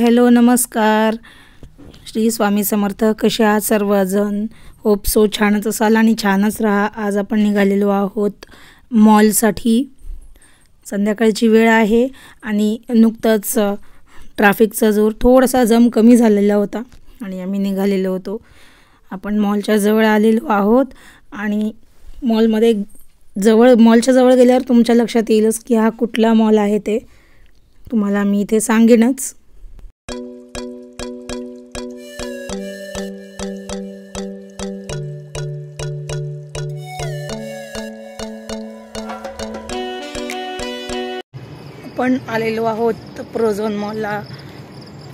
hello नमस्कार श्री स्वामी समर्थ कसे आहात सर्वजण होप सो छानच असाल आणि छानच राहा आज आपण निघालेलो आहोत मॉलसाठी संध्याकाळची वेळ आहे आणि नुकतंच ट्रॅफिकचा जोर थोडासा जम कमी झालेला होता आणि आम्ही निघालेलो होतो आपण मॉलच्या जवळ आलेलो आहोत आणि मॉलमध्ये जवळ मॉलच्या जवळ गेल्यावर तुमच्या लक्षात येईलच की हा कुठला मॉल आहे ते तुम्हाला मी इथे सांगेनच आपण आलेलो आहोत प्रोझोन मॉलला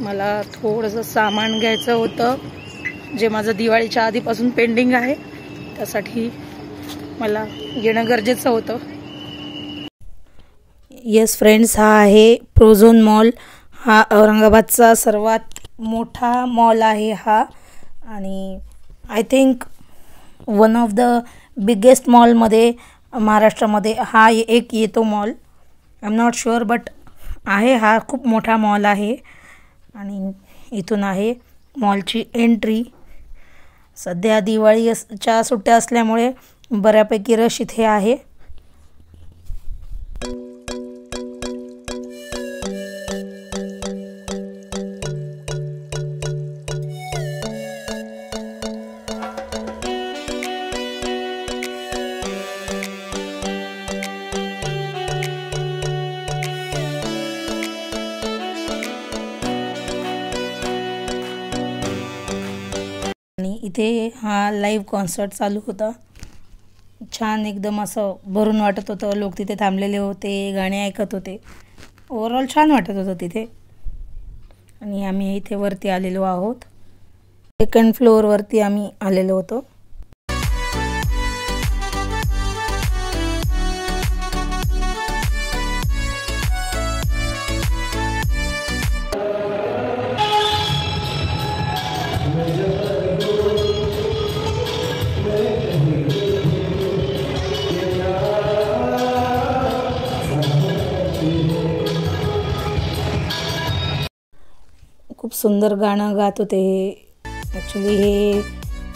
मला थोडंसं सामान घ्यायचं होतं जे माझं दिवाळीच्या आधीपासून पेंडिंग आहे त्यासाठी मला येणं गरजेचं होतं येस फ्रेंड्स हा आहे प्रोझोन मॉल हा औरंगाबादचा सर्वात मोठा मॉल आहे हा आणि I think one of the biggest मॉलमध्ये महाराष्ट्रामध्ये हा एक येतो mall I am not sure but आहे हा खूप मोठा मॉल आहे आणि इथून आहे मॉलची एंट्री सध्या दिवाळीच्या सुट्ट्या असल्यामुळे बऱ्यापैकी रश इथे आहे ते हा लाईव्ह कॉन्सर्ट चालू होता छान एकदम असं भरून वाटत होतं लोक तिथे थांबलेले होते गाणे ऐकत होते ओवरऑल छान वाटत होतं तिथे आणि आम्ही इथे वरती आलेलो आहोत सेकंड फ्लोअरवरती आम्ही आलेलो होतो सुंदर गाणं गात होते हे ॲक्च्युली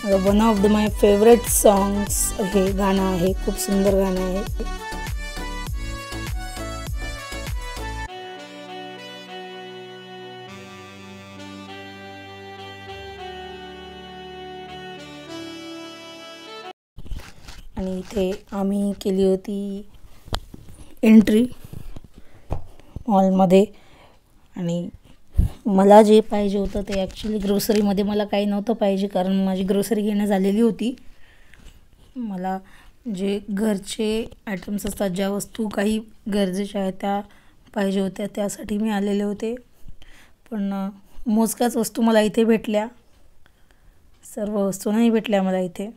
हे one of the my favourite songs हे गाणं आहे खूप सुंदर गाणं आहे आणि इथे आम्ही केली होती एंट्री मॉलमध्ये आणि मला जे पाहिजे होतं ते ॲक्च्युली ग्रोसरीमध्ये मला काही नव्हतं पाहिजे कारण माझी ग्रोसरी घेणं झालेली होती मला जे घरचे आयटम्स असतात ज्या वस्तू काही गरजेच्या आहेत त्या पाहिजे होत्या त्यासाठी मी आलेले होते पण मोजक्याच वस्तू मला इथे भेटल्या सर्व वस्तू नाही भेटल्या मला इथे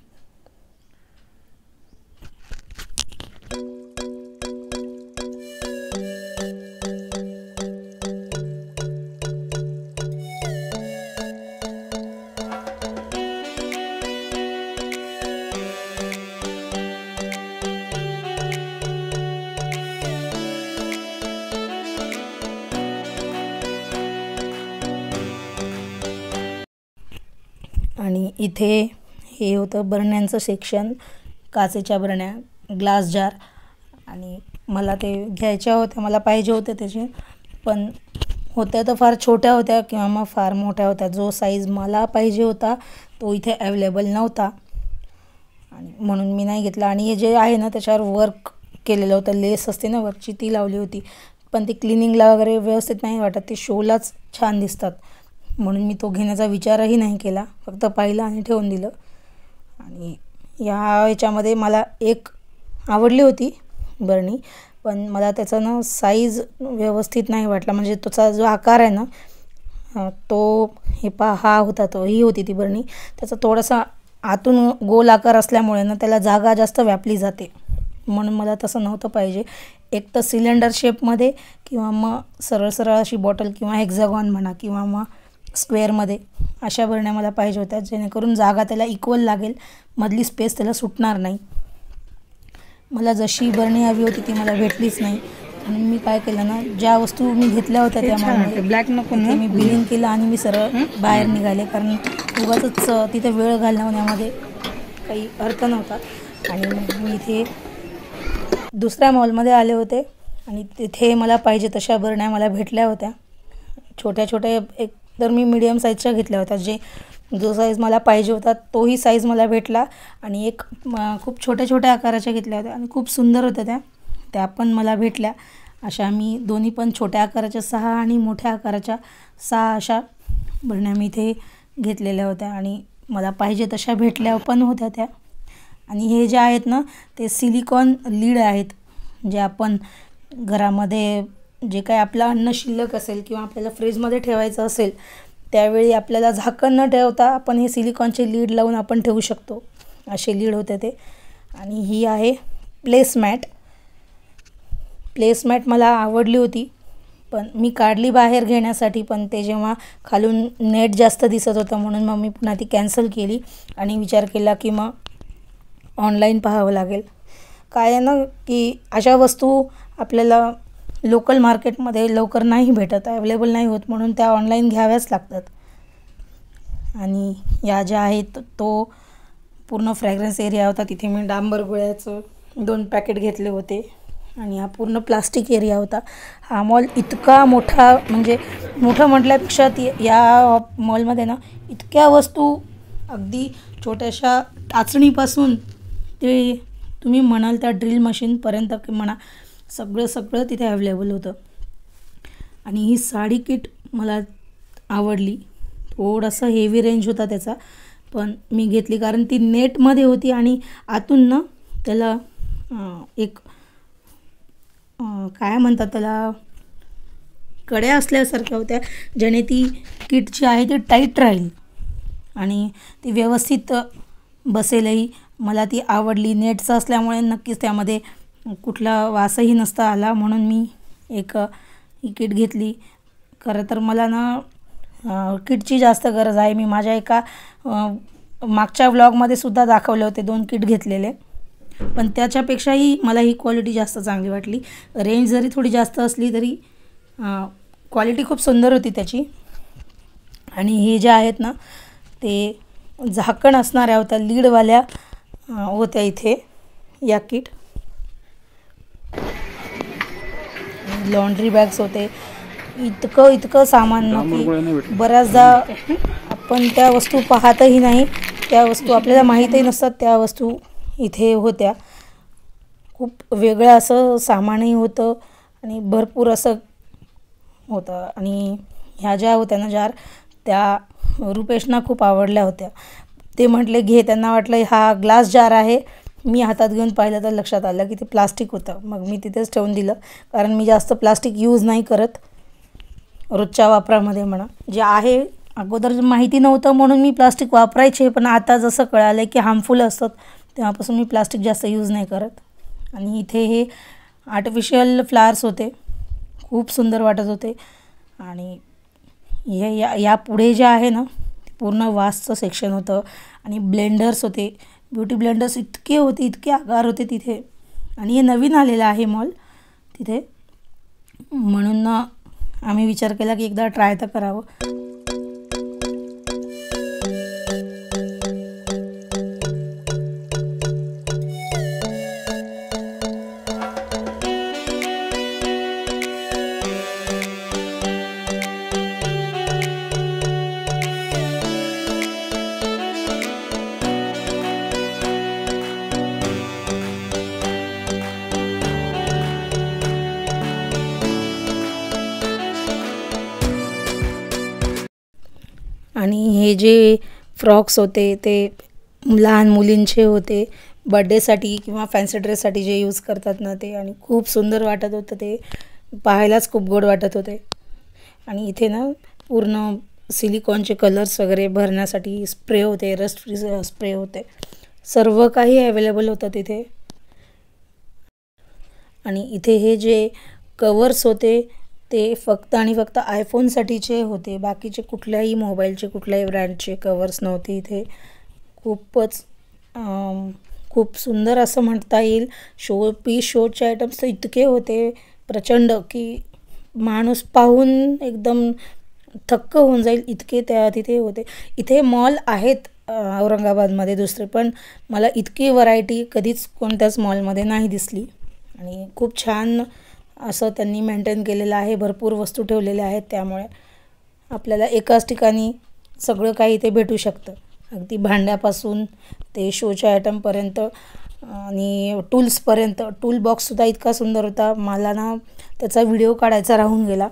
इथे हे होतं बरण्यांचं सेक्शन काचेच्या बरण्या ग्लास जार आणि मला ते घ्यायच्या होत्या मला पाहिजे होते त्याचे पण होत्या तर फार छोट्या होत्या किंवा मग फार मोठ्या होत्या जो साईज मला पाहिजे होता तो इथे अवेलेबल नव्हता आणि म्हणून मी नाही घेतला आणि हे जे आहे ना त्याच्यावर वर्क केलेलं होतं लेस असते ना वर्कची ती लावली होती पण ती क्लिनिंगला वगैरे व्यवस्थित नाही वाटत ते शोलाच छान दिसतात म्हणून मी तो घेण्याचा विचारही नाही केला फक्त पाहिलं आणि ठेवून दिलं आणि या याच्यामध्ये मला एक आवडली होती बरणी पण मला त्याचा ना साईज व्यवस्थित नाही वाटला म्हणजे त्याचा जो आकार आहे ना तो हे पा हा होता तो ही होती ती बरणी त्याचा थोडासा आतून गोल आकार असल्यामुळे ना त्याला जागा जास्त व्यापली जाते म्हणून मला तसं नव्हतं पाहिजे एक तर सिलेंडर शेपमध्ये किंवा मग सरळ सरळ अशी बॉटल किंवा हेक्झागॉन म्हणा किंवा मग स्क्वेअरमध्ये अशा भरण्या मला पाहिजे होत्या जेणेकरून जागा त्याला इक्वल लागेल मधली स्पेस त्याला सुटणार नाही मला जशी बरणी हवी होती ती मला भेटलीच नाही आणि मी काय केलं ना ज्या वस्तू मी घेतल्या होत्या त्या ब्लॅक नको मी बिलिंग केलं आणि मी सरळ बाहेर निघाले कारण उगाच तिथे वेळ घालवण्यामध्ये काही अर्थ नव्हता आणि मी इथे दुसऱ्या मॉलमध्ये आले होते आणि तिथे मला पाहिजे तशा बरण्या मला भेटल्या होत्या छोट्या छोट्या एक तर मी मिडियम साईजच्या घेतल्या होत्या जे जो साईज मला पाहिजे होता तोही साईज मला भेटला आणि एक खूप छोट्या छोट्या आकाराच्या घेतल्या होत्या आणि खूप सुंदर होत्या त्या त्या पण मला भेटल्या अशा मी दोन्ही पण छोट्या आकाराच्या सहा आणि मोठ्या आकाराच्या सहा अशा बरण्या मी इथे घेतलेल्या होत्या आणि मला पाहिजे तशा भेटल्या पण होत्या त्या आणि हे जे आहेत ना ते सिलिकॉन लीड आहेत जे आपण घरामध्ये जे काही आपलं अन्न शिल्लक असेल किंवा आपल्याला फ्रीजमध्ये ठेवायचं असेल त्यावेळी आपल्याला झाकण न ठेवता आपण हे सिलिकॉनचे लीड लावून आपण ठेवू शकतो असे लीड होते ते आणि ही आहे प्लेसमॅट प्लेसमॅट मला आवडली होती पण मी काढली बाहेर घेण्यासाठी पण ते जेव्हा खालून नेट जास्त दिसत होतं म्हणून मग मी पुन्हा ती कॅन्सल केली आणि विचार केला की मग ऑनलाईन पाहावं लागेल काय आहे ना की अशा वस्तू आपल्याला लोकल मार्केटमध्ये लवकर नाही भेटत अवेलेबल नाही होत म्हणून त्या ऑनलाईन घ्याव्याच लागतात आणि या ज्या आहेत तो पूर्ण फ्रॅग्रन्स एरिया होता तिथे मी डांबर गोळ्याचं दोन पॅकेट घेतले होते आणि हा पूर्ण प्लास्टिक एरिया होता हा मॉल इतका मोठा म्हणजे मोठं म्हटल्यापेक्षा ती या मॉलमध्ये ना इतक्या वस्तू अगदी छोट्याशा टाचणीपासून ते तुम्ही म्हणाल त्या ड्रिल मशीनपर्यंत म्हणा सगळं सगळं तिथे अवेलेबल होतं आणि ही साडी किट मला आवडली थोडासा हेवी रेंज होता त्याचा पण मी घेतली कारण ती नेटमध्ये होती आणि आतून ना त्याला एक काय म्हणतात त्याला कड्या असल्यासारख्या होत्या ज्याने ती किट जी आहे ती टाईट राहील आणि ती व्यवस्थित बसेलही मला ती आवडली नेटचं असल्यामुळे नक्कीच त्यामध्ये कुठला वासही नसता आला म्हणून मी एक ही किट घेतली खरं तर मला ना किटची जास्त गरज आहे मी माझ्या एका मागच्या व्लॉगमध्ये सुद्धा दाखवले होते दोन किट घेतलेले पण त्याच्यापेक्षाही मला ही क्वालिटी जास्त चांगली वाटली रेंज जरी थोडी जास्त असली तरी क्वालिटी खूप सुंदर होती त्याची आणि हे जे आहेत ना ते झाकण असणाऱ्या होत्या लीडवाल्या होत्या इथे या किट लॉन्ड्री बॅग्स होते इतकं इतकं सामान की बऱ्याचदा आपण त्या वस्तू पाहतही नाही त्या वस्तू आपल्याला माहीतही नसतात त्या वस्तू इथे होत्या खूप वेगळं असं सामानही होतं आणि भरपूर असं होतं आणि ह्या ज्या होत्या ना जार त्या रुपेशना खूप आवडल्या होत्या ते म्हटले घे त्यांना वाटलं हा ग्लास जार आहे मी हातात घेऊन पाहिलं तर लक्षात आलं की ते प्लास्टिक होतं मग मी तिथेच ठेवून दिलं कारण मी जास्त प्लास्टिक यूज नाही करत रोजच्या वापरामध्ये म्हणा जे आहे अगोदर माहिती नव्हतं म्हणून मी प्लास्टिक वापरायचे पण आता जसं कळालं की हार्मफुल असतात तेव्हापासून मी प्लास्टिक जास्त यूज नाही करत आणि इथे हे आर्टिफिशियल फ्लावर्स होते खूप सुंदर वाटत होते आणि हे या यापुढे जे आहे ना पूर्ण वासचं सेक्शन होतं आणि ब्लेंडर्स होते ब्युटी ब्लेंडर्स इतके होते इतके आकार होते तिथे आणि हे नवीन आलेलं आहे मॉल तिथे म्हणून आम्ही विचार केला की एकदा ट्राय तर करावं जे फ्रॉक्स होते ते लहान मुलींचे होते बड्डेसाठी किंवा फॅन्सी ड्रेससाठी जे यूज करतात ना ते आणि खूप सुंदर वाटत होतं ते पाहायलाच खूप गोड वाटत होते आणि इथे ना पूर्ण सिलिकॉनचे कलर्स वगैरे भरण्यासाठी स्प्रे होते रस्ट फ्री स्प्रे होते सर्व काही अवेलेबल होतं तिथे आणि इथे हे जे कवर्स होते ते फक्त आणि फक्त आयफोनसाठीचे होते बाकीचे कुठल्याही मोबाईलचे कुठल्याही ब्रँडचे कवर्स नव्हते इथे खूपच खूप सुंदर असं म्हणता येईल शो पी शोचे आयटम्स तर इतके होते प्रचंड की माणूस पाहून एकदम थक्क होऊन जाईल इतके त्या तिथे होते इथे मॉल आहेत औरंगाबादमध्ये दुसरे पण मला इतकी व्हरायटी कधीच कोणत्याच मॉलमध्ये नाही दिसली आणि खूप छान असं त्यांनी मेंटेन केलेलं आहे भरपूर वस्तू ठेवलेल्या आहेत त्यामुळे आपल्याला एकाच ठिकाणी सगळं काही इथे भेटू शकतं अगदी भांड्यापासून ते शोच्या आयटमपर्यंत आणि टूल्सपर्यंत टूल बॉक्ससुद्धा इतका सुंदर होता मला ना त्याचा व्हिडिओ काढायचा राहून गेला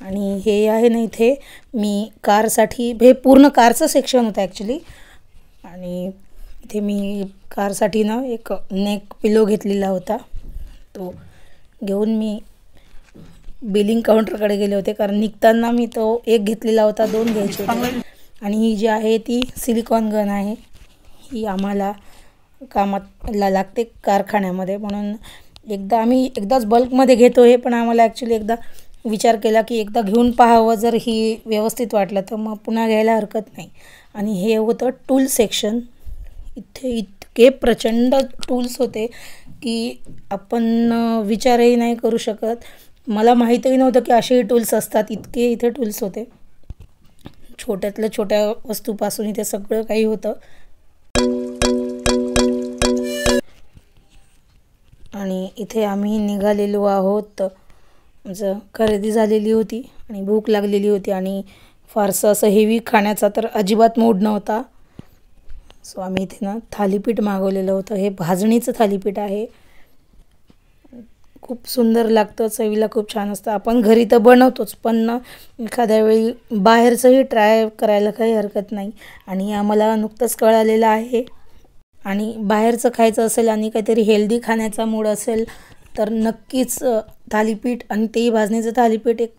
आणि हे आहे ना इथे मी कारसाठी हे पूर्ण कारचं सेक्शन होतं ॲक्च्युली आणि इथे मी कारसाठी ना एक नेक पिलो घेतलेला होता तो घेऊन मी बिलिंग काउंटरकडे गेले होते कारण निघताना मी तो एक घेतलेला होता दोन घ्यायचे होते आणि ही जी आहे ती सिलिकॉन गन आहे ही आम्हाला कामाला लागते कारखान्यामध्ये म्हणून एकदा आम्ही एकदाच बल्कमध्ये घेतो हे पण आम्हाला ॲक्च्युली एकदा विचार केला की एकदा घेऊन पाहावं जर ही व्यवस्थित वाटलं तर मग पुन्हा घ्यायला हरकत नाही आणि हे होतं टूल सेक्शन इथे इत इतके प्रचंड टूल्स होते की आपण विचारही नाही करू शकत मला माहीतही नव्हतं की असेही टूल्स असतात इतके इथे टूल्स होते छोट्यातल्या छोट्या वस्तूपासून इथे सगळं काही होतं आणि इथे आम्ही निघालेलो आहोत आमचं खरेदी झालेली होती आणि भूक लागलेली होती आणि फारसं असं हेवी खाण्याचा तर अजिबात मूड नव्हता सो आम्ही इथे ना थालीपीठ मागवलेलं होतं हे भाजणीचं थालीपीठ आहे खूप सुंदर लागतं चवीला खूप छान असतं आपण घरी तर बनवतोच पण ना एखाद्या वेळी बाहेरचंही ट्राय करायला काही हरकत नाही आणि आम्हाला नुकतंच कळालेलं आहे आणि बाहेरचं खायचं असेल आणि काहीतरी हेल्दी खाण्याचा मूड असेल तर नक्कीच थालीपीठ आणि तेही भाजणीचं थालीपीठ एक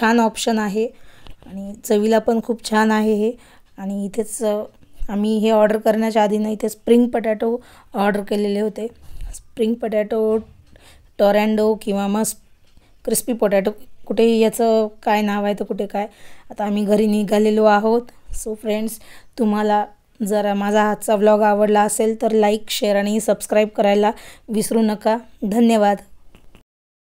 छान ऑप्शन आहे आणि चवीला पण खूप छान आहे हे आणि इथेच आम्ही हे ऑर्डर करण्याच्या आधी नाही ते स्प्रिंग पटॅटो ऑर्डर केलेले होते स्प्रिंग पटॅटो टोरँडो किंवा मग क्रिस्पी पोटॅटो कुठे याचं काय नाव आहे तर कुठे काय आता आम्ही घरी निघालेलो आहोत सो फ्रेंड्स तुम्हाला जरा माझा आजचा व्लॉग आवडला असेल तर लाईक शेअर आणि सबस्क्राईब करायला विसरू नका धन्यवाद